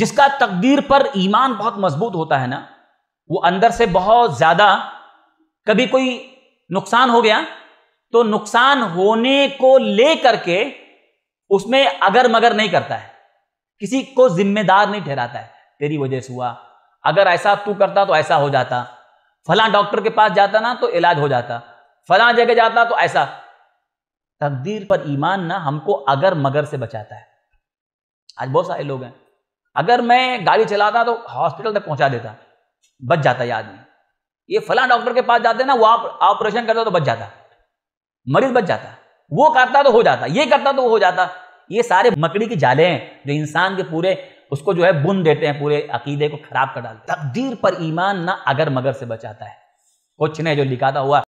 जिसका तकदीर पर ईमान बहुत मजबूत होता है ना वो अंदर से बहुत ज़्यादा कभी कोई नुकसान हो गया तो नुकसान होने को ले करके उसमें अगर मगर नहीं करता है किसी को जिम्मेदार नहीं ठहराता है तेरी वजह से हुआ अगर ऐसा तू करता तो ऐसा हो जाता फला डॉक्टर के पास जाता ना तो इलाज हो जाता फला जगह जाता तो ऐसा तकदीर पर ईमान ना हमको अगर मगर से बचाता है आज बहुत सारे लोग हैं अगर मैं गाड़ी चलाता तो हॉस्पिटल तक पहुंचा देता बच जाता ये आदमी ये फला डॉक्टर के पास जाते ना वो आप ऑपरेशन करता तो बच जाता मरीज बच जाता वो करता तो हो जाता ये करता तो हो जाता ये सारे मकड़ी की जाले हैं जो इंसान के पूरे उसको जो है बुन देते हैं पूरे अकीदे को खराब कर डालते हैं तकदीर पर ईमान ना अगर मगर से बचाता है कुछ ने जो लिखा था हुआ